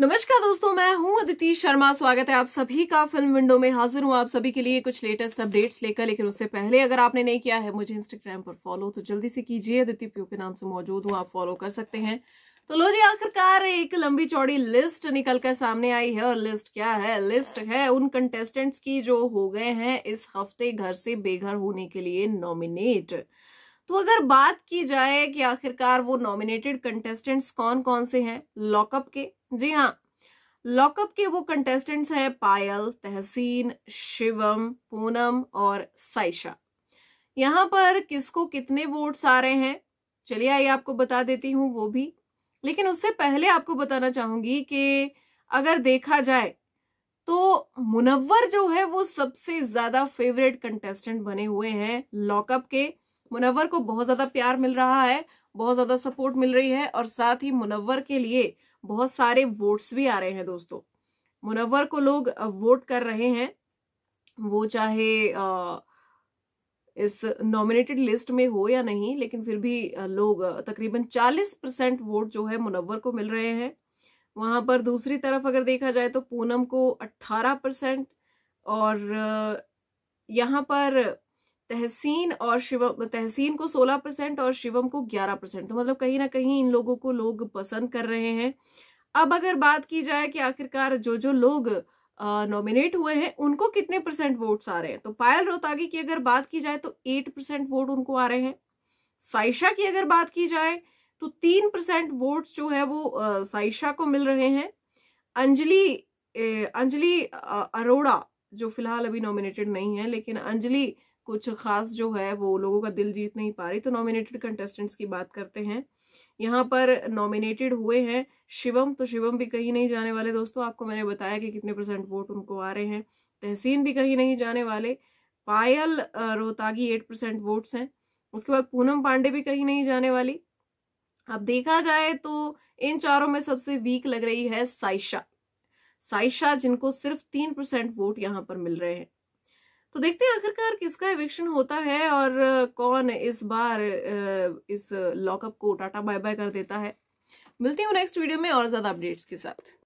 नमस्कार दोस्तों मैं हूं अदिति शर्मा स्वागत है आप सभी का फिल्म विंडो में हाजिर हूं आप सभी के लिए कुछ लेटेस्ट अपडेट्स लेकर लेकिन उससे पहले अगर आपने नहीं किया है मुझे इंस्टाग्राम पर फॉलो तो जल्दी से कीजिए अदिति पियो के नाम से मौजूद हूं आप फॉलो कर सकते हैं तो लो जी आखिरकार एक लंबी चौड़ी लिस्ट निकल कर सामने आई है और लिस्ट क्या है लिस्ट है उन कंटेस्टेंट्स की जो हो गए हैं इस हफ्ते घर से बेघर होने के लिए नॉमिनेट तो अगर बात की जाए कि आखिरकार वो नॉमिनेटेड कंटेस्टेंट्स कौन कौन से हैं लॉकअप के जी हाँ लॉकअप के वो कंटेस्टेंट्स हैं पायल तहसीन शिवम पूनम और साइशा यहाँ पर किसको कितने वोट्स आ रहे हैं चलिए आइए आपको बता देती हूँ वो भी लेकिन उससे पहले आपको बताना चाहूंगी कि अगर देखा जाए तो मुनव्वर जो है वो सबसे ज्यादा फेवरेट कंटेस्टेंट बने हुए हैं लॉकअप के मुनवर को बहुत ज़्यादा प्यार मिल रहा है बहुत ज़्यादा सपोर्ट मिल रही है और साथ ही मुनवर के लिए बहुत सारे वोट्स भी आ रहे हैं दोस्तों मुनवर को लोग वोट कर रहे हैं वो चाहे इस नॉमिनेटेड लिस्ट में हो या नहीं लेकिन फिर भी लोग तकरीबन 40 परसेंट वोट जो है मुनवर को मिल रहे हैं वहां पर दूसरी तरफ अगर देखा जाए तो पूनम को 18 परसेंट और यहाँ पर तहसीन और शिवम तहसीन को 16 परसेंट और शिवम को 11 परसेंट तो मतलब कहीं ना कहीं इन लोगों को लोग पसंद कर रहे हैं अब अगर बात की जाए कि आखिरकार जो जो लोग नॉमिनेट हुए हैं उनको कितने परसेंट वोट्स आ रहे हैं तो पायल रोहतागी की अगर बात की जाए तो एट परसेंट वोट उनको आ रहे हैं साइशा की अगर बात की जाए तो तीन परसेंट वोट्स जो है वो आ, साइशा को मिल रहे हैं अंजलि अंजलि अरोड़ा जो फिलहाल अभी नॉमिनेटेड नहीं है लेकिन अंजलि कुछ ख़ास जो है वो लोगों का दिल जीत नहीं पा रही तो नॉमिनेटेड कंटेस्टेंट्स की बात करते हैं यहाँ पर नॉमिनेटेड हुए हैं शिवम तो शिवम भी कहीं नहीं जाने वाले दोस्तों आपको मैंने बताया कि कितने परसेंट वोट उनको आ रहे हैं तहसीन भी कहीं नहीं जाने वाले Payal Rohatgi eight percent votes हैं उसके बाद पूनम पांडे भी कहीं नहीं जाने वाली अब देखा जाए तो इन चारों में सबसे वीक लग रही है साइशा साइशा जिनको सिर्फ तीन परसेंट वोट यहाँ पर मिल रहे हैं तो देखते हैं आखिरकार किसका एविक्शन होता है और कौन इस बार इस लॉकअप को टाटा बाय बाय कर देता है मिलती हूँ नेक्स्ट वीडियो में और ज़्यादा अपडेट्स के साथ